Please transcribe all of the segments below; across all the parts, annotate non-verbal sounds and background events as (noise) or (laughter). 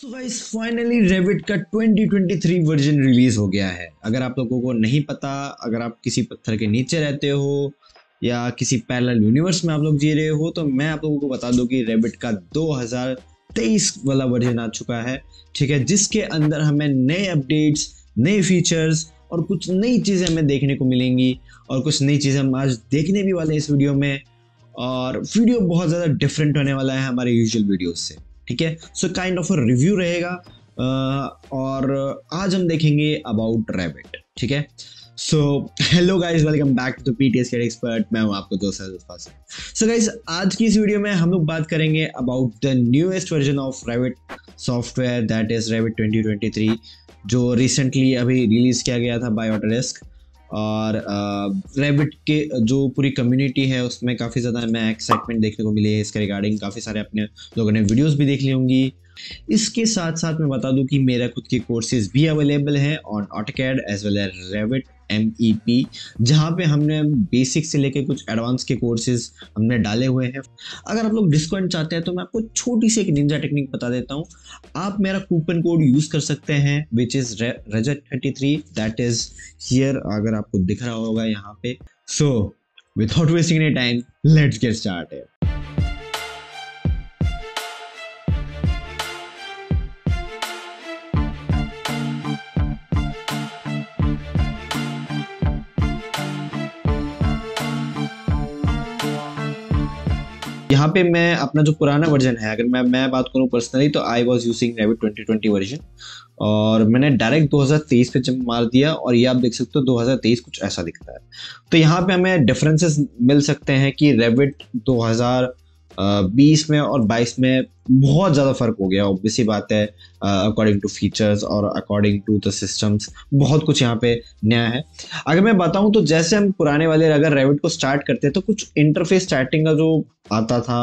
So guys finally Revit का 2023 version release हो गया है अगर आप लोगों को नहीं पता अगर आप किसी पत्थर के नीचे रहते हो या किसी पैरेलल यूनिवर्स में आप लोग जी रहे हो तो मैं आप लोगों को बता दूं कि रेबिट का 2023 वाला वर्जन आ चुका है ठीक है जिसके अंदर हमें नए अपडेट्स नए फीचर्स और कुछ नई चीज़ें हमें देखने को मिलेंगी और कुछ नई चीज़ें हम आज देखने भी वाले हैं इस वीडियो में और वीडियो बहुत ज़्यादा डिफरेंट होने वाला है हमारे यूजल वीडियो से ठीक है सो काइंड ऑफ रिव्यू रहेगा और आज हम देखेंगे अबाउट रैबिट ठीक है so hello guys welcome back to P T S expert मैं हूँ आपको दोस्त फास सो गाइज आज की इस वीडियो में हम लोग बात करेंगे about the newest version of Revit software that is Revit 2023 जो रिसेंटली अभी रिलीज किया गया था बाय ऑटोडेस्क और रेबिट के जो पूरी कम्युनिटी है उसमें काफ़ी ज़्यादा मैं एक्साइटमेंट देखने को मिली है इसके रिगार्डिंग काफ़ी सारे अपने लोगों ने वीडियोज भी देख ली होंगी इसके साथ साथ मैं बता दूं कि मेरा खुद के कोर्सेज भी अवेलेबल हैं on AutoCAD as well as Revit M E e P जहाँ पे हमने बेसिक से लेके कुछ एडवांस के कोर्सेज हमने डाले हुए हैं अगर आप लोग डिस्काउंट चाहते हैं तो मैं आपको छोटी सी एक निंजा टेक्निक बता देता हूँ आप मेरा कूपन कोड यूज़ कर सकते हैं विच इज़ रजत thirty three that is here अगर आपको दिख रहा होगा यहाँ पे so without wasting any time let's get start यहाँ पे मैं अपना जो पुराना वर्जन है अगर मैं मैं बात करूँ पर्सनली तो I was using Revit twenty twenty version और मैंने डायरेक्ट 2023 पे जब मार दिया और ये आप देख सकते हो 2023 कुछ ऐसा दिखता है तो यहाँ पे हमें डिफरेंसेस मिल सकते हैं कि रेविट बीस में और बाईस में बहुत ज़्यादा फ़र्क हो गया ऑब्वियसली बात है अकॉर्डिंग टू फीचर्स और अकॉर्डिंग टू द सिस्टम्स बहुत कुछ यहाँ पे नया है अगर मैं बताऊँ तो जैसे हम पुराने वाले अगर रेविट को स्टार्ट करते हैं तो कुछ इंटरफेस स्टार्टिंग का जो आता था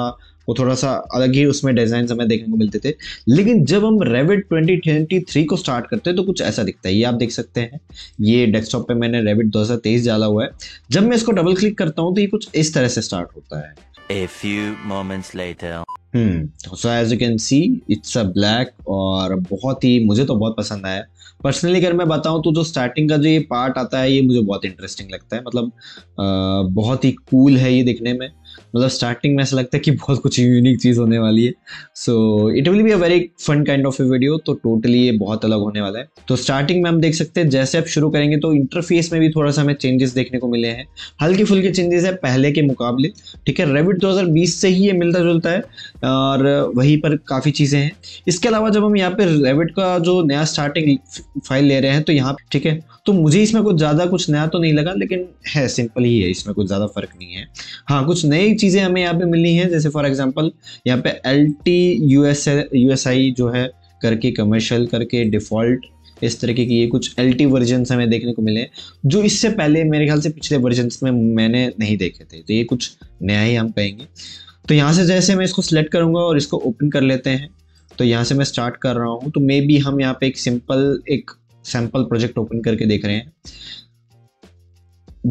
वो थोड़ा सा अलग ही उसमें डिज़ाइन हमें देखने को मिलते थे लेकिन जब हम रेविट 2023 को स्टार्ट करते हैं तो कुछ ऐसा दिखता है ये आप देख सकते हैं ये डेस्कटॉप पे मैंने रेविट 2023 डाला हुआ है जब मैं इसको डबल क्लिक करता हूँ तो ये कुछ इस तरह से स्टार्ट होता है A few moments later. Hmm so as you can see it's a black और बहुत ही मुझे तो बहुत पसंद आया पर्सनली अगर मैं बताऊं तो जो स्टार्टिंग का जो ये पार्ट आता है ये मुझे बहुत इंटरेस्टिंग लगता है मतलब आ, बहुत ही कूल है ये दिखने में मतलब स्टार्टिंग में ऐसा लगता है कि बहुत कुछ यूनिक चीज़ होने वाली है so it will be a very fun kind of a video तो टोटली ये बहुत अलग होने वाला है तो स्टार्टिंग में हम देख सकते हैं जैसे आप शुरू करेंगे तो इंटरफेस में भी थोड़ा सा हमें चेंजेस देखने को मिले हैं हल्के फुल्के चेंजेस है पहले के मुकाबले ठीक है रेविड दो से ही ये मिलता जुलता है और वहीं पर काफ़ी चीज़ें हैं इसके अलावा जब हम यहाँ पर रेविड का जो नया स्टार्टिंग फाइल ले रहे हैं तो यहाँ ठीक है तो मुझे इसमें कुछ ज़्यादा कुछ नया तो नहीं लगा लेकिन है सिंपल ही है इसमें कुछ ज़्यादा फ़र्क नहीं है हाँ कुछ नई चीज़ें हमें यहाँ पे मिली हैं जैसे फॉर एग्जांपल यहाँ पे L T U S I जो है करके कमर्शियल करके डिफ़ॉल्ट इस तरीके की ये कुछ एल टी वर्जन हमें देखने को मिले जो इससे पहले मेरे ख्याल से पिछले वर्जन में मैंने नहीं देखे थे तो ये कुछ नया ही हम कहेंगे तो यहाँ से जैसे मैं इसको सिलेक्ट करूँगा और इसको ओपन कर लेते हैं तो यहाँ से मैं स्टार्ट कर रहा हूँ तो मे बी हम यहाँ पे एक सिंपल एक सैंपल प्रोजेक्ट ओपन करके देख रहे हैं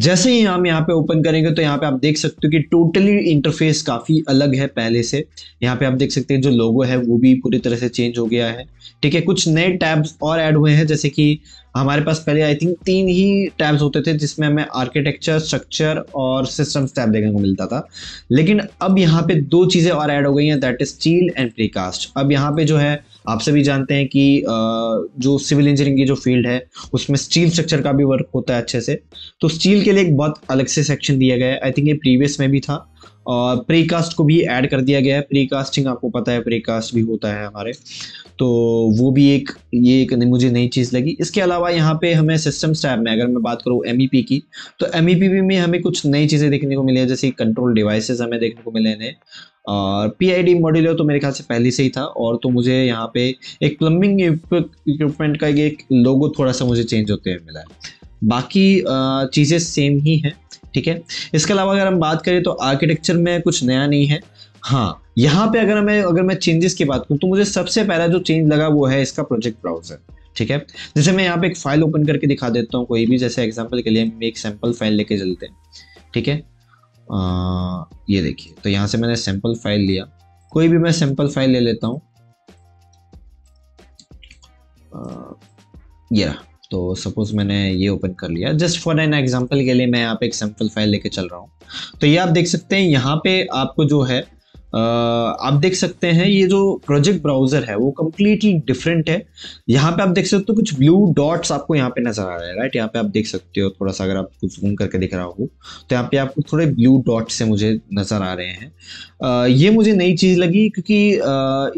जैसे ही हम यहाँ पे ओपन करेंगे तो यहाँ पे आप देख सकते हो कि टोटली इंटरफेस काफ़ी अलग है पहले से यहाँ पे आप देख सकते हैं जो लोगो है वो भी पूरी तरह से चेंज हो गया है ठीक है कुछ नए टैब्स और ऐड हुए हैं जैसे कि हमारे पास पहले आई थिंक तीन ही टैब्स होते थे जिसमें हमें आर्किटेक्चर स्ट्रक्चर और सिस्टम्स टैब देखने को मिलता था लेकिन अब यहाँ पे दो चीज़ें और ऐड हो गई हैं that is steel and precast अब यहाँ पे जो है आप सभी जानते हैं कि जो सिविल इंजीनियरिंग की जो फील्ड है उसमें स्टील स्ट्रक्चर का भी वर्क होता है अच्छे से तो स्टील के लिए एक बहुत अलग से सेक्शन दिया गया है आई थिंक ये प्रीवियस में भी था और प्री कास्ट को भी ऐड कर दिया गया है प्री कास्टिंग आपको पता है प्री कास्ट भी होता है हमारे तो वो भी एक ये एक मुझे नई चीज़ लगी इसके अलावा यहाँ पे हमें सिस्टम्स स्टैप में अगर मैं बात करूँ एम e की तो एम e में हमें कुछ नई चीज़ें देखने को मिली है जैसे कंट्रोल डिवाइसेस हमें देखने को मिले हैं और पी आई डी तो मेरे ख्याल से पहले से ही था और तो मुझे यहाँ पे एक प्लम्बिंग इक्विपमेंट का एक लोगो थोड़ा सा मुझे चेंज होते हुए मिला है बाकी चीज़ें सेम ही हैं ठीक है इसके अलावा अगर हम बात करें तो आर्किटेक्चर में कुछ नया नहीं है हाँ यहाँ पे अगर मैं अगर मैं चेंजेस की बात करूँ तो मुझे सबसे पहला जो चेंज लगा वो है इसका प्रोजेक्ट ब्राउजर ठीक है जैसे मैं यहाँ पे एक फाइल ओपन करके दिखा देता हूँ कोई भी जैसे एग्जाम्पल के लिए मैं एक सैम्पल फाइल लेके चलते हैं ठीक है ये देखिए तो यहाँ से मैंने सैम्पल फाइल लिया कोई भी मैं सैम्पल फाइल ले लेता हूँ ये रहा तो सपोज़ मैंने ये ओपन कर लिया जस्ट फॉर एन एग्जाम्पल के लिए मैं यहाँ पे एक सैम्पल फाइल लेके चल रहा हूँ तो ये आप देख सकते हैं यहाँ पे आपको जो है आप देख सकते हैं ये जो प्रोजेक्ट ब्राउज़र है वो कम्प्लीटली डिफरेंट है यहाँ पे आप देख सकते हो कुछ ब्लू डॉट्स आपको यहाँ पे नज़र आ रहे हैं राइट यहाँ पे आप देख सकते हो थोड़ा सा अगर आपको जूम करके दिख रहा हो तो यहाँ पे आपको थोड़े ब्लू डॉट्स से मुझे नज़र आ रहे हैं ये मुझे नई चीज़ लगी क्योंकि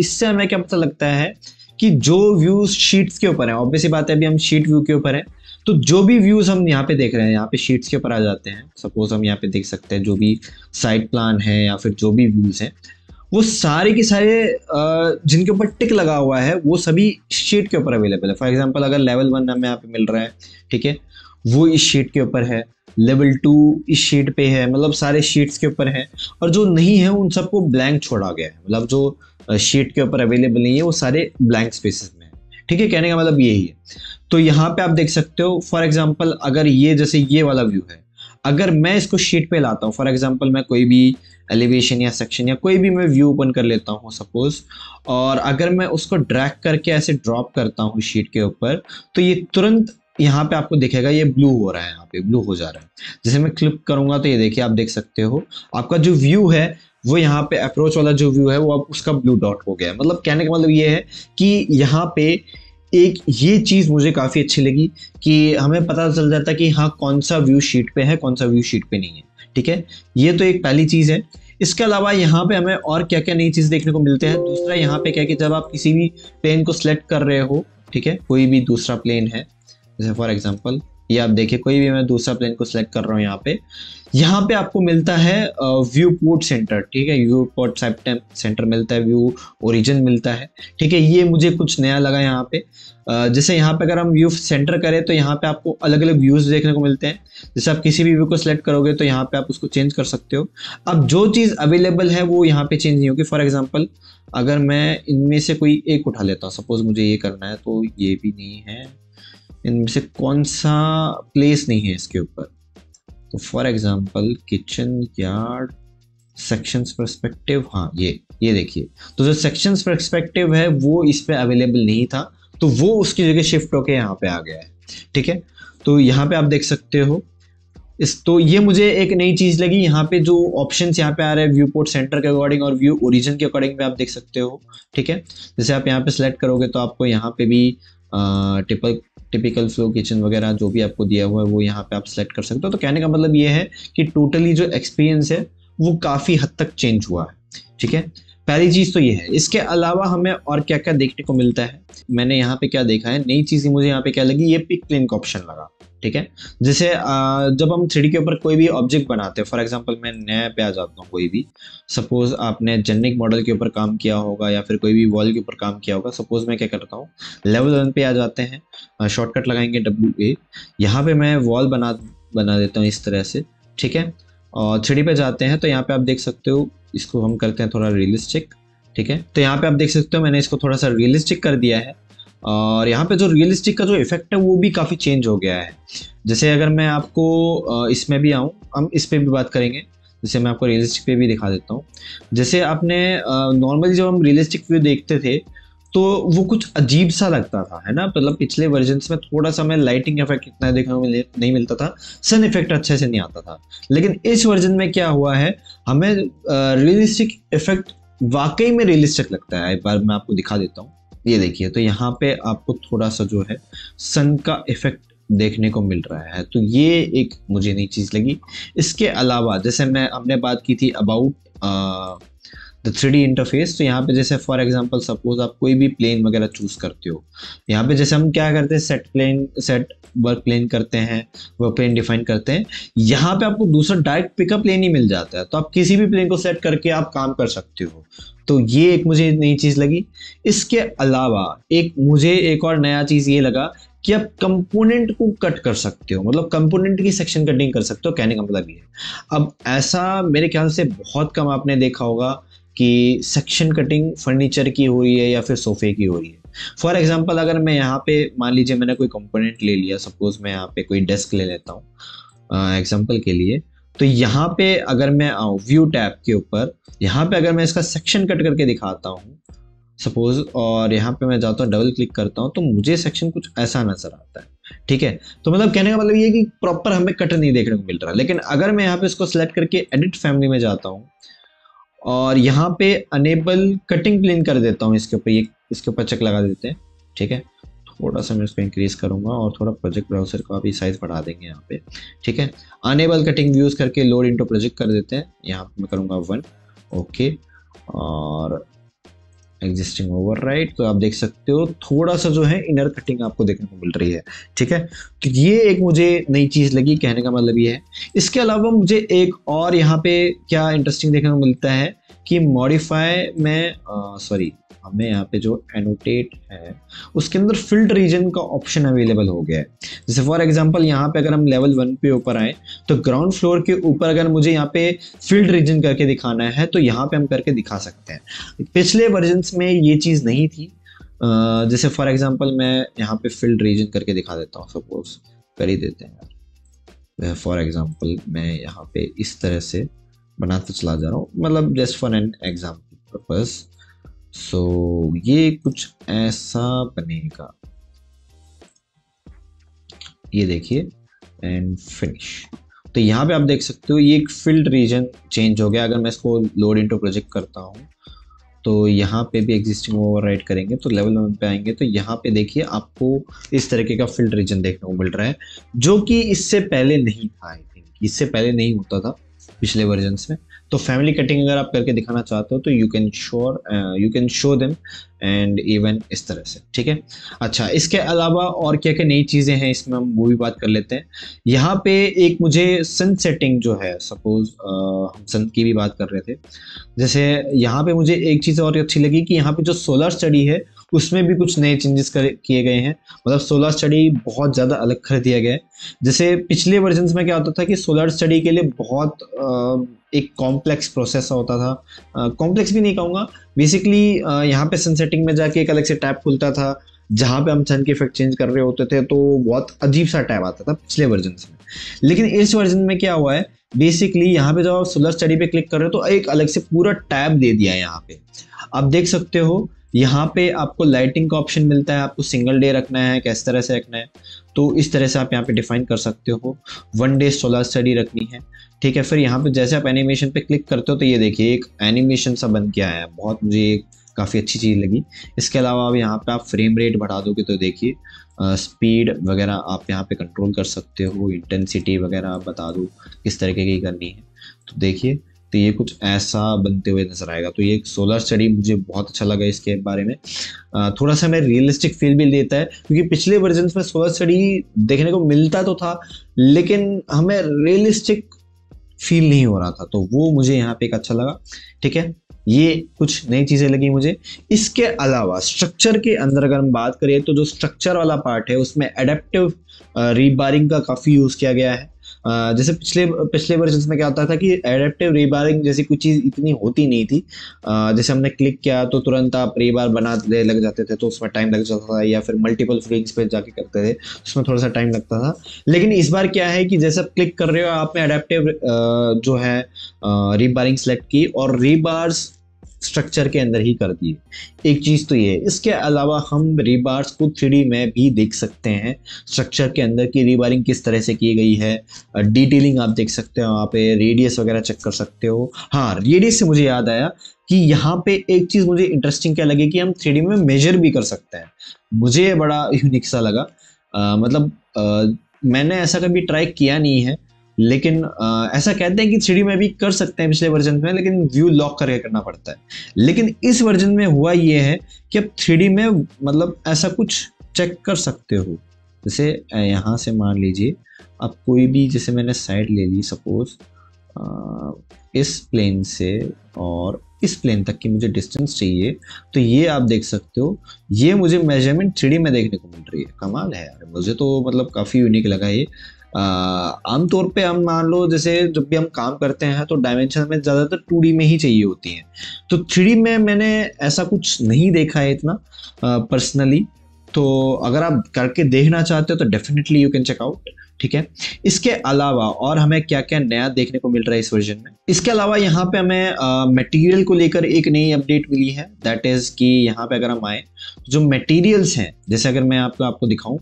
इससे हमें क्या पता लगता है कि जो व्यूज शीट्स के ऊपर है ऑब्वियसली बात है अभी हम शीट व्यू के ऊपर है तो जो भी व्यूज हम यहाँ पे देख रहे हैं यहाँ पे शीट्स के ऊपर आ जाते हैं सपोज हम यहाँ पे देख सकते हैं जो भी साइट प्लान है या फिर जो भी व्यूज हैं वो सारे के सारे जिनके ऊपर टिक लगा हुआ है वो सभी शीट के ऊपर अवेलेबल है फॉर एग्जाम्पल अगर लेवल वन हमें यहाँ पे मिल रहा है ठीक है वो इस शीट के ऊपर है लेवल टू इस शीट पे है मतलब सारे शीट्स के ऊपर है और जो नहीं है उन सबको ब्लैंक छोड़ा गया है मतलब जो शीट के ऊपर अवेलेबल नहीं है वो सारे ब्लैंक स्पेसेस में है ठीक है कहने का मतलब यही है तो यहाँ पे आप देख सकते हो फॉर एग्जाम्पल अगर ये जैसे ये वाला व्यू है अगर मैं इसको शीट पे लाता हूँ फॉर एग्जाम्पल मैं कोई भी एलिवेशन या सेक्शन या कोई भी मैं व्यू ओपन कर लेता हूँ सपोज और अगर मैं उसको ड्रैग करके ऐसे ड्रॉप करता हूँ शीट के ऊपर तो ये तुरंत यहाँ पे आपको दिखेगा ये ब्लू हो रहा है यहाँ पे ब्लू हो जा रहा है जैसे मैं क्लिक करूंगा तो ये देखिए आप देख सकते हो आपका जो व्यू है वो यहाँ पे अप्रोच वाला जो व्यू है वो अब उसका ब्लू डॉट हो गया मतलब कहने का मतलब ये है कि यहाँ पे एक ये चीज़ मुझे काफ़ी अच्छी लगी कि हमें पता चल जाता है कि हाँ कौन सा व्यू शीट पे है कौन सा व्यू शीट पे नहीं है ठीक है ये तो एक पहली चीज़ है इसके अलावा यहाँ पे हमें और क्या क्या नई चीज़ देखने को मिलते हैं दूसरा यहाँ पे क्या कि जब आप किसी भी प्लेन को सिलेक्ट कर रहे हो ठीक है कोई भी दूसरा प्लेन है जैसे फॉर एग्जाम्पल ये आप देखिए कोई भी मैं दूसरा प्लेन को सिलेक्ट कर रहा हूँ यहाँ पे यहाँ पे आपको मिलता है व्यू पोर्ट सेंटर ठीक है व्यू पोर्ट सेंटर मिलता है व्यू ओरिजिन मिलता है ठीक है ये मुझे कुछ नया लगा यहाँ पे जैसे यहाँ पे अगर हम व्यू सेंटर करें तो यहाँ पे आपको अलग अलग व्यूज़ देखने को मिलते हैं जैसे आप किसी भी व्यू को सिलेक्ट करोगे तो यहाँ पे आप उसको चेंज कर सकते हो अब जो चीज़ अवेलेबल है वो यहाँ पे चेंज नहीं होगी फॉर एग्जाम्पल अगर मैं इनमें से कोई एक उठा लेता हूँ सपोज़ मुझे ये करना है तो ये भी नहीं है इनमें से कौन सा प्लेस नहीं है इसके ऊपर तो for example kitchen yard sections perspective हाँ ये ये देखिए तो जो सेक्शंस परस्पेक्टिव है वो इस पर अवेलेबल नहीं था तो वो उसकी जगह शिफ्ट होके यहाँ पे आ गया है ठीक है तो यहाँ पे आप देख सकते हो इस तो ये मुझे एक नई चीज़ लगी यहाँ पे जो ऑप्शन यहाँ पे आ रहे हैं व्यू पोर्ट सेंटर के अकॉर्डिंग और व्यू ओरिजिन के अकॉर्डिंग भी आप देख सकते हो ठीक है जैसे आप यहाँ पे सिलेक्ट करोगे तो आपको यहाँ पे भी ट्रिपल टिपिकल फ्लो किचन वगैरह जो भी आपको दिया हुआ है वो यहाँ पे आप सेलेक्ट कर सकते हो तो कहने का मतलब ये है कि टोटली जो एक्सपीरियंस है वो काफ़ी हद तक चेंज हुआ है ठीक है पहली चीज़ तो ये है इसके अलावा हमें और क्या क्या देखने को मिलता है मैंने यहाँ पे क्या देखा है नई चीज़ मुझे यहाँ पे क्या लगी ये पिक क्लिन का ऑप्शन लगा ठीक है जैसे जब हम थ्री के ऊपर कोई भी ऑब्जेक्ट बनाते हैं फॉर एग्जांपल मैं नया पे आ जाता हूँ कोई भी सपोज आपने जेनरिक मॉडल के ऊपर काम किया होगा या फिर कोई भी वॉल के ऊपर काम किया होगा सपोज मैं क्या करता हूँ लेवल वन पे आ जाते हैं शॉर्टकट लगाएंगे डब्ल्यू ए यहाँ पे मैं वॉल बना बना देता हूँ इस तरह से ठीक है और थ्री पे जाते हैं तो यहाँ पे आप देख सकते हो इसको हम करते हैं थोड़ा रियलिस्टिक ठीक है तो यहाँ पे आप देख सकते हो मैंने इसको थोड़ा सा रियलिस्टिक कर दिया है और यहाँ पे जो रियलिस्टिक का जो इफेक्ट है वो भी काफ़ी चेंज हो गया है जैसे अगर मैं आपको इसमें भी आऊँ हम इस पर भी बात करेंगे जैसे मैं आपको रियलिस्टिक पे भी दिखा देता हूँ जैसे आपने नॉर्मली जब हम रियलिस्टिक व्यू देखते थे तो वो कुछ अजीब सा लगता था है ना मतलब पिछले वर्जन में थोड़ा सा हमें लाइटिंग इफेक्ट इतना देखने में नहीं मिलता था सन इफेक्ट अच्छे से नहीं आता था लेकिन इस वर्जन में क्या हुआ है हमें रियलिस्टिक इफेक्ट वाकई में रियलिस्टिक लगता है एक बार मैं आपको दिखा देता हूँ ये देखिए तो यहाँ पे आपको थोड़ा सा जो है सन का इफेक्ट देखने को मिल रहा है तो ये एक मुझे नई चीज़ लगी इसके अलावा जैसे मैं हमने बात की थी about the three D interface तो यहाँ पे जैसे फॉर एग्जांपल सपोज आप कोई भी प्लेन वगैरह चूज़ करते हो यहाँ पे जैसे हम क्या करते हैं set plane set work plane करते हैं वर्क प्लेन डिफाइन करते हैं यहाँ पे आपको दूसरा डायरेक्ट पिकअप प्लेन ही मिल जाता है तो आप किसी भी प्लेन को सेट करके आप काम कर सकते हो तो ये एक मुझे नई चीज़ लगी इसके अलावा एक मुझे एक और नया चीज़ ये लगा कि आप कंपोनेंट को कट कर सकते हो मतलब कंपोनेंट की सेक्शन कटिंग कर सकते हो कहने का मतलब ये अब ऐसा मेरे ख्याल से बहुत कम आपने देखा होगा कि सेक्शन कटिंग फर्नीचर की हुई है या फिर सोफे की हुई है फॉर एग्जाम्पल अगर मैं यहाँ पे मान लीजिए मैंने कोई कंपोनेंट ले लिया सपोज मैं यहाँ पे कोई डेस्क ले लेता हूँ एग्जाम्पल के लिए तो यहाँ पे अगर मैं आऊँ व्यू टैप के ऊपर यहाँ पे अगर मैं इसका सेक्शन कट करके दिखाता हूँ सपोज और यहाँ पे मैं जाता हूँ डबल क्लिक करता हूँ तो मुझे सेक्शन कुछ ऐसा नजर आता है ठीक है तो मतलब कहने का मतलब ये कि प्रॉपर हमें कट नहीं देखने को मिल रहा लेकिन अगर मैं यहाँ पे इसको सिलेक्ट करके एडिट फैमिली में जाता हूँ और यहाँ पे अनेबल कटिंग प्लेन कर देता हूँ इसके ऊपर ये इसके ऊपर चक लगा देते हैं ठीक है थोड़ा सा मैं इसको इंक्रीज़ करूँगा और थोड़ा प्रोजेक्ट ब्राउजर का भी साइज़ बढ़ा देंगे यहाँ पे ठीक है अनेबल कटिंग यूज़ करके लोड इंटो प्रोजेक्ट कर देते हैं यहाँ पे मैं करूँगा वन ओके और एग्जिस्टिंग ओवर राइट तो आप देख सकते हो थोड़ा सा जो है इनर कटिंग आपको देखने को मिल रही है ठीक है तो ये एक मुझे नई चीज़ लगी कहने का मतलब ये है इसके अलावा मुझे एक और यहाँ पे क्या इंटरेस्टिंग देखने को मिलता है कि मॉडिफाई में सॉरी हमें यहाँ पे जो एनोटेट है उसके अंदर फिल्ड रीजन का ऑप्शन अवेलेबल हो गया है जैसे फॉर एग्जांपल यहाँ पे अगर हम लेवल वन पे ऊपर आए तो ग्राउंड फ्लोर के ऊपर अगर मुझे यहाँ पे फिल्ड रीजन करके दिखाना है तो यहाँ पे हम करके दिखा सकते हैं पिछले वर्जन में ये चीज़ नहीं थी जैसे फॉर एग्जाम्पल मैं यहाँ पे फिल्ड रीजन करके दिखा देता हूँ सपोज कर ही देते हैं फॉर एग्जाम्पल मैं यहाँ पे इस तरह से बनाते तो चला जा रहा हूँ मतलब just for an example purpose so so, ये कुछ ऐसा बनेगा ये देखिए एंड फिनिश तो यहाँ पे आप देख सकते हो ये एक फिल्ड रीजन चेंज हो गया अगर मैं इसको लोड इनटू प्रोजेक्ट करता हूँ तो यहाँ पे भी एग्जिस्टिंग ओवरराइड करेंगे तो लेवल वन पे आएंगे तो यहाँ पे देखिए आपको इस तरीके का फिल्ड रीजन देखने को मिल रहा है जो कि इससे पहले नहीं था आई थिंक इससे पहले नहीं होता था पिछले वर्जन में तो फैमिली कटिंग अगर आप करके दिखाना चाहते हो तो you can sure you can show them and even इस तरह से ठीक है अच्छा इसके अलावा और क्या क्या नई चीज़ें हैं इसमें हम वो भी बात कर लेते हैं यहाँ पे एक मुझे सन सेटिंग जो है सपोज uh, हम सन की भी बात कर रहे थे जैसे यहाँ पे मुझे एक चीज़ और अच्छी लगी कि यहाँ पे जो सोलर स्टडी है उसमें भी कुछ नए चेंजेस किए गए हैं मतलब सोलर स्टडी बहुत ज़्यादा अलग कर दिया गया है जैसे पिछले वर्जन में क्या होता था कि सोलर स्टडी के लिए बहुत एक कॉम्प्लेक्स प्रोसेस होता था कॉम्प्लेक्स भी नहीं कहूँगा बेसिकली यहाँ पे सनसेटिंग में जाके एक अलग से टैब खुलता था जहाँ पे हम सन के इफेक्ट चेंज कर रहे होते थे तो बहुत अजीब सा टैब आता था पिछले वर्जन में लेकिन इस वर्जन में क्या हुआ है बेसिकली यहाँ पे जब आप सोलर स्टडी पे क्लिक कर रहे हो तो एक अलग से पूरा टैब दे दिया है यहाँ पे आप देख सकते हो यहाँ पे आपको लाइटिंग का ऑप्शन मिलता है आपको सिंगल डे रखना है किस तरह से रखना है तो इस तरह से आप यहाँ पे डिफाइन कर सकते हो वन डे सोलर स्टडी रखनी है ठीक है फिर यहाँ पे जैसे आप एनिमेशन पे क्लिक करते हो तो ये देखिए एक एनिमेशन सा बन के आया है बहुत मुझे काफ़ी अच्छी चीज़ लगी इसके अलावा अब यहाँ पे आप फ्रेम रेट बढ़ा दोगे तो देखिए स्पीड वगैरह आप यहाँ पे कंट्रोल कर सकते हो इंटेंसिटी वगैरह आप बता दो किस तरीके की करनी है तो देखिए तो ये कुछ ऐसा बनते हुए नजर आएगा तो ये सोलर स्टडी मुझे बहुत अच्छा लगा इसके बारे में थोड़ा सा हमें रियलिस्टिक फील भी देता है क्योंकि पिछले वर्जन में सोलर स्टडी देखने को मिलता तो था लेकिन हमें रियलिस्टिक फील नहीं हो रहा था तो वो मुझे यहाँ पे एक अच्छा लगा ठीक है ये कुछ नई चीज़ें लगी मुझे इसके अलावा स्ट्रक्चर के अंदर अगर हम बात करें तो जो स्ट्रक्चर वाला पार्ट है उसमें एडेप्टिव रीबारिंग का काफ़ी यूज़ किया गया है जैसे पिछले पिछले वर्जन में क्या होता था कि एडेप्टिव रीबारिंग जैसी कुछ चीज़ इतनी होती नहीं थी जैसे हमने क्लिक किया तो तुरंत आप रीबार बनाने लग जाते थे तो उसमें टाइम लग जाता था या फिर मल्टीपल फ्रिंग्स पे जाके करते थे उसमें थोड़ा सा टाइम लगता था लेकिन इस बार क्या है कि जैसे आप क्लिक कर रहे हो आपने अडेप्टिव जो है रीबारिंग सेलेक्ट की और रीबार्स स्ट्रक्चर के अंदर ही कर दिए एक चीज़ तो ये है इसके अलावा हम रीबार्स को थ्री में भी देख सकते हैं स्ट्रक्चर के अंदर की रीबारिंग किस तरह से की गई है डिटेलिंग आप देख सकते हो वहाँ पे रेडियस वगैरह चेक कर सकते हो हाँ रेडियस से मुझे याद आया कि यहाँ पे एक चीज़ मुझे इंटरेस्टिंग क्या लगी कि हम थ्री में मेजर भी कर सकते हैं मुझे बड़ा यूनिक सा लगा आ, मतलब आ, मैंने ऐसा कभी ट्राई किया नहीं है लेकिन आ, ऐसा कहते हैं कि थ्री में भी कर सकते हैं पिछले वर्जन में लेकिन व्यू लॉक करके करना पड़ता है लेकिन इस वर्जन में हुआ ये है कि अब थ्री में मतलब ऐसा कुछ चेक कर सकते हो जैसे यहाँ से मान लीजिए अब कोई भी जैसे मैंने साइड ले ली सपोज इस प्लेन से और इस प्लेन तक की मुझे डिस्टेंस चाहिए तो ये आप देख सकते हो ये मुझे मेजरमेंट थ्री में देखने को मिल रही है कमाल है यार मुझे तो मतलब काफ़ी यूनिक लगा ये आमतौर पे हम मान लो जैसे जब भी हम काम करते हैं तो डायमेंशन में ज़्यादातर टू में ही चाहिए होती हैं तो थ्री में मैंने ऐसा कुछ नहीं देखा है इतना पर्सनली तो अगर आप करके देखना चाहते हो तो definitely you can check out ठीक है इसके अलावा और हमें क्या क्या नया देखने को मिल रहा है इस वर्जन में इसके अलावा यहाँ पे हमें मटेरियल को लेकर एक नई अपडेट मिली है दैट इज़ कि यहाँ पे अगर हम आए जो मटेरियल्स हैं जैसे अगर मैं आपको आपको दिखाऊं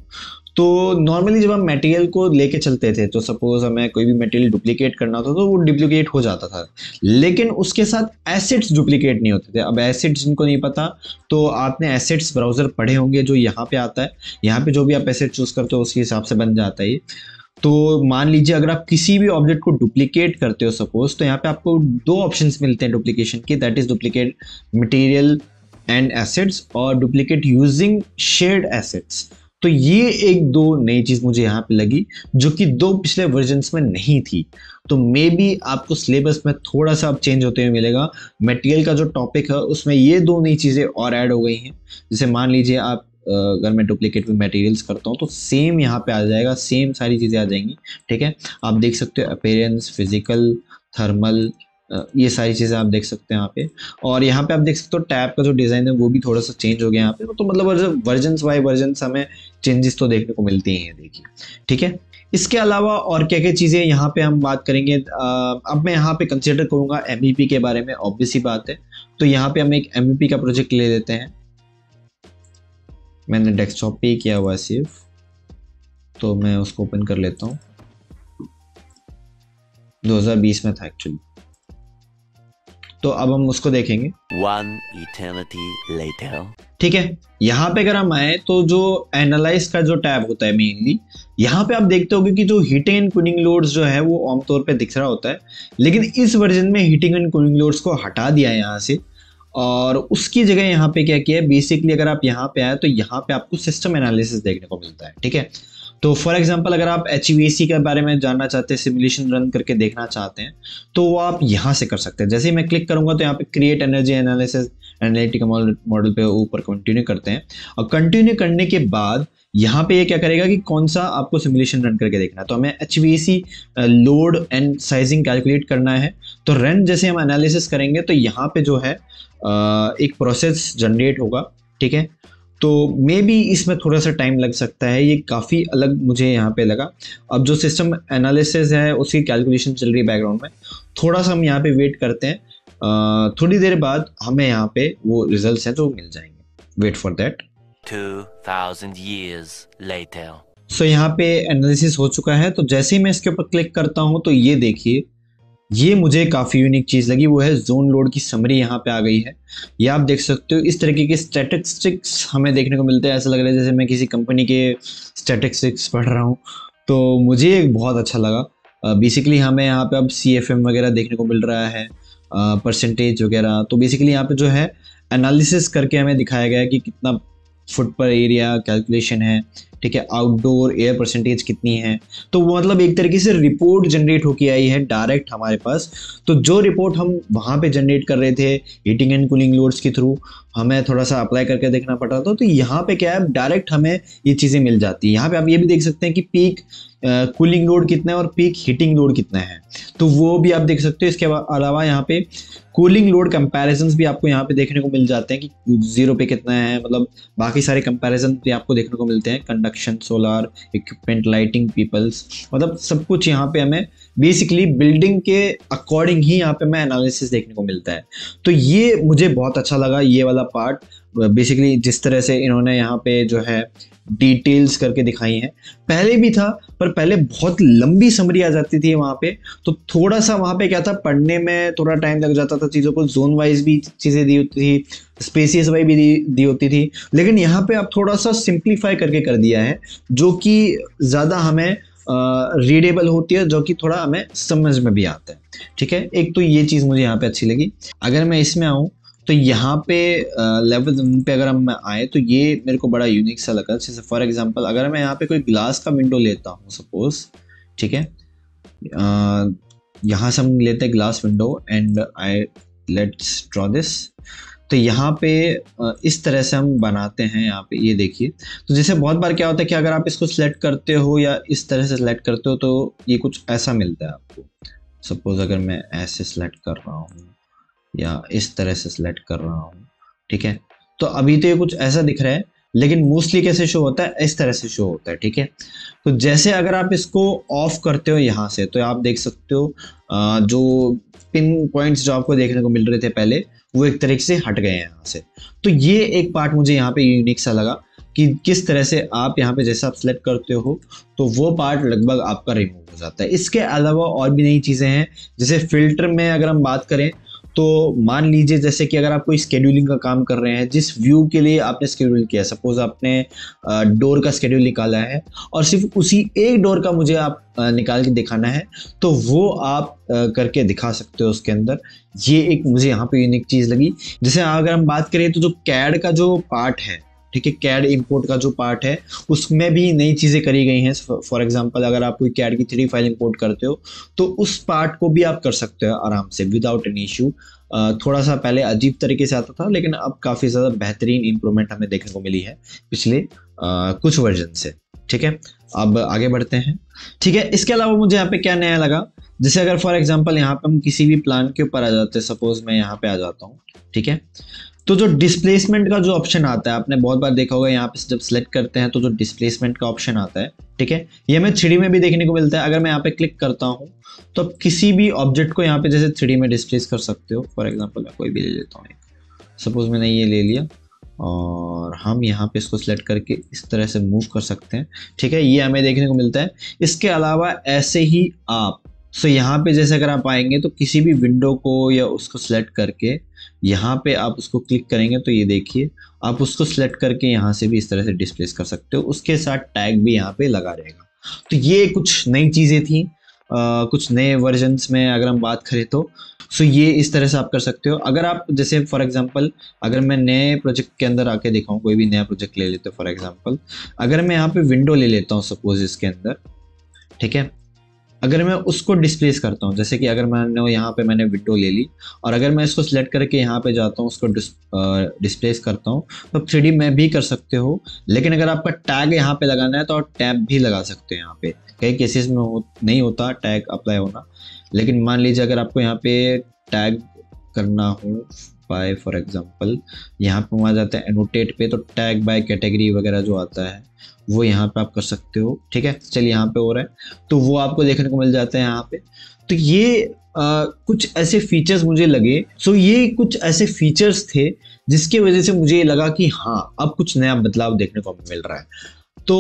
तो नॉर्मली जब हम मटेरियल को लेके चलते थे तो सपोज हमें कोई भी मटेरियल डुप्लीकेट करना होता तो वो डुप्लीकेट हो जाता था लेकिन उसके साथ एसिड्स डुप्लीकेट नहीं होते थे अब एसिड्स जिनको नहीं पता तो आपने एसिड्स ब्राउज़र पढ़े होंगे जो यहाँ पे आता है यहाँ पे जो भी आप एसिड चूज़ करते हो उसके हिसाब से बन जाता है तो मान लीजिए अगर आप किसी भी ऑब्जेक्ट को डुप्लीकेट करते हो सपोज तो यहाँ पे आपको दो ऑप्शंस मिलते हैं डुप्लीकेशन के that is duplicate material and assets और डुप्लीकेट यूजिंग शेयर्ड एसिड्स तो ये एक दो नई चीज़ मुझे यहाँ पे लगी जो कि दो पिछले वर्जन्स में नहीं थी तो मे बी आपको सिलेबस में थोड़ा सा अब चेंज होते हुए मिलेगा मटेरियल का जो टॉपिक है उसमें ये दो नई चीज़ें और ऐड हो गई हैं जैसे मान लीजिए आप अगर मैं डुप्लीकेट में मटेरियल्स करता हूँ तो सेम यहाँ पे आ जाएगा सेम सारी चीज़ें आ जाएंगी ठीक है आप देख सकते हो अपेरेंस फिजिकल थर्मल ये सारी चीज़ें आप देख सकते हैं यहाँ पे और यहाँ पे आप देख सकते हो टैब का जो डिज़ाइन है वो भी थोड़ा सा चेंज हो गया यहाँ पे तो मतलब वर्जन बाई वर्जन हमें चेंजेस तो देखने को मिलती हैं देखिए ठीक है इसके अलावा और क्या क्या चीज़ें यहाँ पे हम बात करेंगे अब मैं यहाँ पे कंसिडर करूँगा एम e के बारे में ऑब्वियसली बात है तो यहाँ पे हम एक एम e का प्रोजेक्ट ले लेते हैं मैंने डेस्कटॉप पे किया हुआ सिर्फ तो मैं उसको ओपन कर लेता हूँ 2020 में था एक्चुअली तो अब हम उसको देखेंगे One eternity later. ठीक है यहाँ पे अगर हम आए तो जो एनालाइज का जो टैब होता है मेनली यहाँ पे आप देखते होगे कि जो हीटिंग एंड कूलिंग लोड्स जो है वो आमतौर पे दिख रहा होता है लेकिन इस वर्जन में हीटिंग एंड कूलिंग लोड्स को हटा दिया है यहाँ से और उसकी जगह यहाँ पे क्या किया है बेसिकली अगर आप यहाँ पे आए तो यहाँ पे आपको सिस्टम एनालिसिस देखने को मिलता है ठीक है तो फॉर एग्जांपल अगर आप एच के बारे में जानना चाहते हैं सिमुलेशन रन करके देखना चाहते हैं तो वो आप यहाँ से कर सकते हैं जैसे ही मैं क्लिक करूँगा तो यहाँ पे create energy analysis analytic model पे ऊपर कंटिन्यू करते हैं और कंटिन्यू करने के बाद यहाँ पे ये क्या करेगा कि कौन सा आपको सिमुलेशन रन करके देखना है तो हमें H load and sizing calculate करना है तो रन जैसे हम एनालिसिस करेंगे तो यहाँ पे जो है एक प्रोसेस जनरेट होगा ठीक है तो मे बी इसमें थोड़ा सा टाइम लग सकता है ये काफ़ी अलग मुझे यहाँ पे लगा अब जो सिस्टम एनालिसिस है उसकी कैलकुलेशन चल रही है बैकग्राउंड में थोड़ा सा हम यहाँ पे वेट करते हैं थोड़ी देर बाद हमें यहाँ पे वो रिजल्ट्स हैं जो मिल जाएंगे wait for that so so, यहाँ पे एनालिसिस हो चुका है तो जैसे ही मैं इसके ऊपर क्लिक करता हूँ तो ये देखिए ये मुझे काफ़ी यूनिक चीज़ लगी वो है जोन लोड की समरी यहाँ पे आ गई है ये आप देख सकते हो इस तरीके के स्टेटिस्टिक्स हमें देखने को मिलते हैं ऐसा लग रहा है जैसे मैं किसी कंपनी के स्टेटिस्टिक्स पढ़ रहा हूँ तो मुझे बहुत अच्छा लगा बेसिकली हमें यहाँ पे अब सी वगैरह देखने को मिल रहा है परसेंटेज वगैरह तो बेसिकली यहाँ पे जो है एनालिसिस करके हमें दिखाया गया है कि कितना फुट पर एरिया कैलकुलेशन है ठीक है आउटडोर एयर परसेंटेज कितनी है तो वो मतलब एक तरीके से रिपोर्ट जनरेट होके आई है डायरेक्ट हमारे पास तो जो रिपोर्ट हम वहाँ पे जनरेट कर रहे थे हीटिंग एंड कूलिंग लोड्स के थ्रू हमें थोड़ा सा अप्लाई करके देखना पड़ रहा था तो, तो यहाँ पे क्या है डायरेक्ट हमें ये चीज़ें मिल जाती है यहाँ पे आप ये भी देख सकते हैं कि पीक कूलिंग लोड कितना है और पीक हीटिंग लोड कितना है तो वो भी आप देख सकते हो इसके अलावा यहाँ पे कूलिंग लोड कंपेरिजन भी आपको यहाँ पे देखने को मिल जाते हैं कि जीरो पे कितना है मतलब बाकी सारे कंपेरिजन भी आपको देखने को मिलते हैं conduct production solar equipment lighting peoples मतलब सब कुछ यहाँ पे हमें बेसिकली बिल्डिंग के अकॉर्डिंग ही यहाँ पे हमें एनालिसिस देखने को मिलता है तो ये मुझे बहुत अच्छा लगा ये वाला पार्ट बेसिकली जिस तरह से इन्होंने यहाँ पे जो है डिटेल्स करके दिखाई हैं पहले भी था पर पहले बहुत लंबी समरी आ जाती थी वहाँ पे तो थोड़ा सा वहाँ पे क्या था पढ़ने में थोड़ा टाइम लग जाता था चीज़ों को जोन वाइज भी चीज़ें दी होती थी स्पेसिस वाइज भी दी, दी होती थी लेकिन यहाँ पे आप थोड़ा सा सिंप्लीफाई करके कर दिया है जो कि ज़्यादा हमें रीडेबल uh, होती है जो कि थोड़ा हमें समझ में भी आता है ठीक है एक तो ये चीज़ मुझे यहाँ पे अच्छी लगी अगर मैं इसमें आऊँ तो यहाँ पे लेवल uh, पे अगर हम आए तो ये मेरे को बड़ा यूनिक सा लगा जैसे फॉर एग्जांपल अगर मैं यहाँ पे कोई ग्लास का विंडो लेता हूँ सपोज ठीक है uh, यहाँ से हम लेते हैं glass window and I let's draw this तो यहाँ पे इस तरह से हम बनाते हैं यहाँ पे ये देखिए तो जैसे बहुत बार क्या होता है कि अगर आप इसको सेलेक्ट करते हो या इस तरह से सेलेक्ट करते हो तो ये कुछ ऐसा मिलता है आपको सपोज अगर मैं ऐसे सेलेक्ट कर रहा हूँ या इस तरह से सिलेक्ट कर रहा हूँ ठीक है तो अभी तो ये कुछ ऐसा दिख रहा है लेकिन मोस्टली कैसे शो होता है इस तरह से शो होता है ठीक है तो जैसे अगर आप इसको ऑफ करते हो यहाँ से तो आप देख सकते हो जो पिन पॉइंट्स जो आपको देखने को मिल रहे थे पहले वो एक तरीके से हट गए हैं यहाँ से तो ये एक पार्ट मुझे यहाँ पे यूनिक सा लगा कि किस तरह से आप यहाँ पे जैसे आप सेलेक्ट करते हो तो वो पार्ट लगभग आपका रिमूव हो जाता है इसके अलावा और भी नई चीज़ें हैं जैसे फिल्टर में अगर हम बात करें तो मान लीजिए जैसे कि अगर आप कोई स्केड्यूलिंग का काम कर रहे हैं जिस व्यू के लिए आपने स्केड्यूल किया सपोज आपने डोर का स्केड्यूल निकाला है और सिर्फ उसी एक डोर का मुझे आप निकाल के दिखाना है तो वो आप करके दिखा सकते हो उसके अंदर ये एक मुझे यहाँ पे यूनिक चीज़ लगी जैसे अगर हम बात करें तो जो कैड का जो पार्ट है ठीक है कैड इंपोर्ट का जो पार्ट है उसमें भी नई चीज़ें करी गई हैं फॉर एग्जांपल अगर आप कोई कैड की थ्री फाइल इंपोर्ट करते हो तो उस पार्ट को भी आप कर सकते हो आराम से विदाउट एनी इशू थोड़ा सा पहले अजीब तरीके से आता था लेकिन अब काफ़ी ज़्यादा बेहतरीन इंप्रूवमेंट हमें देखने को मिली है पिछले आ, कुछ वर्जन से ठीक है अब आगे बढ़ते हैं ठीक है इसके अलावा मुझे यहाँ पे क्या नया लगा जैसे अगर फॉर एग्जाम्पल यहाँ पे हम किसी भी प्लान के ऊपर आ जाते सपोज मैं यहाँ पे आ जाता हूँ ठीक है तो जो डिस्प्लेसमेंट का जो ऑप्शन आता है आपने बहुत बार देखा होगा यहाँ पे जब सिलेक्ट करते हैं तो जो डिस्प्लेसमेंट का ऑप्शन आता है ठीक है ये हमें थ्री में भी देखने को मिलता है अगर मैं यहाँ पे क्लिक करता हूँ तो आप किसी भी ऑब्जेक्ट को यहाँ पे जैसे थ्री में डिस्प्लेस कर सकते हो फॉर एग्जाम्पल मैं कोई भी ले लेता हूँ सपोज मैंने ये ले लिया और हम यहाँ पे इसको सिलेक्ट करके इस तरह से मूव कर सकते हैं ठीक है ये हमें देखने को मिलता है इसके अलावा ऐसे ही आप सो so, यहाँ पे जैसे अगर आप आएंगे तो किसी भी विंडो को या उसको सेलेक्ट करके यहाँ पे आप उसको क्लिक करेंगे तो ये देखिए आप उसको सिलेक्ट करके यहाँ से भी इस तरह से डिस्प्लेस कर सकते हो उसके साथ टैग भी यहाँ पे लगा रहेगा तो ये कुछ नई चीज़ें थी आ, कुछ नए वर्जन्स में अगर हम बात करें तो सो ये इस तरह से आप कर सकते हो अगर आप जैसे फॉर एग्जांपल अगर मैं नए प्रोजेक्ट के अंदर आके दिखाऊँ कोई भी नया प्रोजेक्ट ले लेते हो फॉर एग्जांपल अगर मैं यहाँ पे विंडो ले लेता हूँ सपोज इसके अंदर ठीक है अगर मैं उसको डिस्प्लेस करता हूँ जैसे कि अगर मैंने यहाँ पे मैंने विंडो ले ली और अगर मैं इसको सिलेक्ट करके यहाँ पे जाता हूँ उसको डिस्प्लेस करता हूँ तो थ्री में भी कर सकते हो लेकिन अगर आपका टैग यहाँ पे लगाना है तो आप टैब भी लगा सकते हो यहाँ पे कई केसेस में हो, नहीं होता टैग अप्लाई होना लेकिन मान लीजिए अगर आपको यहाँ पे टैग करना हो बाय फॉर एग्जाम्पल यहाँ पे वहाँ जाता है एनोटेट पे तो टैग बाय कैटेगरी वगैरह जो आता है वो यहाँ पे आप कर सकते हो ठीक है चलिए यहाँ पे हो रहा है तो वो आपको देखने को मिल जाता है यहाँ पे तो ये आ, कुछ ऐसे फीचर्स मुझे लगे सो ये कुछ ऐसे फीचर्स थे जिसकी वजह से मुझे ये लगा कि हाँ अब कुछ नया बदलाव देखने को मिल रहा है तो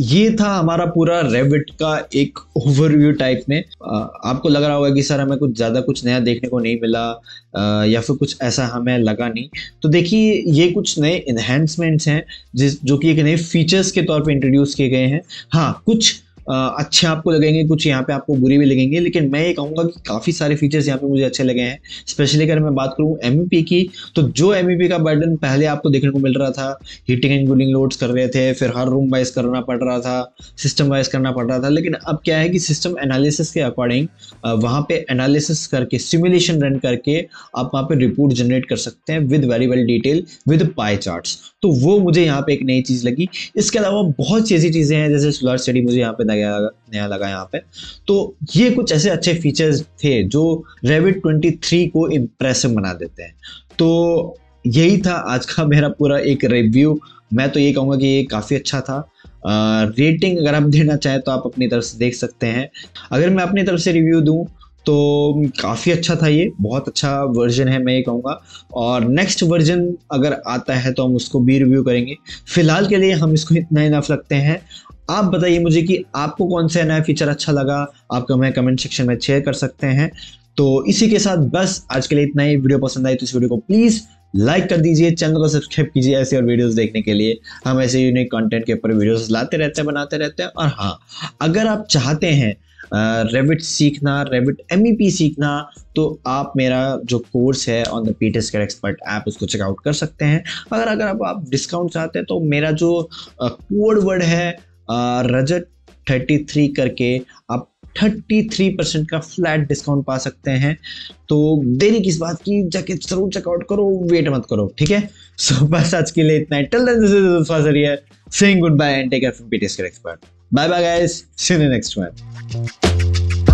ये था हमारा पूरा रेविट का एक ओवरव्यू टाइप में आपको लग रहा होगा कि सर हमें कुछ ज़्यादा कुछ नया देखने को नहीं मिला या फिर कुछ ऐसा हमें लगा नहीं तो देखिए ये कुछ नए इन्हेंसमेंट्स हैं जिस जो कि एक नए फीचर्स के तौर पे इंट्रोड्यूस किए गए हैं हाँ कुछ अच्छे आपको लगेंगे कुछ यहाँ पे आपको बुरे भी लगेंगे लेकिन मैं ये कहूँगा कि काफ़ी सारे फीचर्स यहाँ पे मुझे अच्छे लगे हैं स्पेशली अगर मैं बात करूँ एम की तो जो एम का बर्डन पहले आपको देखने को मिल रहा था हीटिंग एंड कूलिंग लोड्स कर रहे थे फिर हर रूम वाइज करना पड़ रहा था सिस्टम वाइज करना पड़ रहा था लेकिन अब क्या है कि सिस्टम एनालिसिस के अकॉर्डिंग वहाँ पर एनालिसिस करके सिमुलेशन रन करके आप वहाँ पर रिपोर्ट जनरेट कर सकते हैं with very well detail with pie charts तो वो मुझे यहाँ पे एक नई चीज़ लगी इसके अलावा बहुत सी ऐसी चीज़ें हैं जैसे सोलर स्टडी मुझे यहाँ पे नया नया लगा यहाँ पे तो ये कुछ ऐसे अच्छे फीचर्स थे जो रेविड 23 को इम्प्रेसिव बना देते हैं तो यही था आज का मेरा पूरा एक रिव्यू मैं तो ये कहूँगा कि ये काफ़ी अच्छा था रेटिंग अगर आप देना चाहें तो आप अपनी तरफ से देख सकते हैं अगर मैं अपनी तरफ से रिव्यू दूँ तो काफ़ी अच्छा था ये बहुत अच्छा वर्जन है मैं ये कहूँगा और नेक्स्ट वर्जन अगर आता है तो हम उसको भी रिव्यू करेंगे फ़िलहाल के लिए हम इसको इतना इनफ रखते हैं आप बताइए मुझे कि आपको कौन सा नया फीचर अच्छा लगा आप हमें कमेंट सेक्शन में शेयर कर सकते हैं तो इसी के साथ बस आज के लिए इतना ही वीडियो पसंद आई तो इस वीडियो को प्लीज़ लाइक कर दीजिए चैनल को सब्सक्राइब कीजिए ऐसे और वीडियोस देखने के लिए हम ऐसे यूनिक कंटेंट के ऊपर वीडियोस लाते रहते हैं बनाते रहते हैं और हाँ अगर आप चाहते हैं रेबिट सीखना रेबिट एम e सीखना तो आप मेरा जो कोर्स है on the Peters T expert app उसको चेकआउट कर सकते हैं अगर अगर आप, आप डिस्काउंट चाहते हैं तो मेरा जो कोड वर्ड है रजत थर्टी थ्री करके आप थर्टी थ्री परसेंट का फ्लैट डिस्काउंट पा सकते हैं तो देरी किस बात की जाके जरूर चेकआउट करो वेट मत करो ठीक है सो (laughs) बस आज के लिए इतना ही till this is Singh good bye and take care from PTS expert Bye bye, guys. See you in the next one.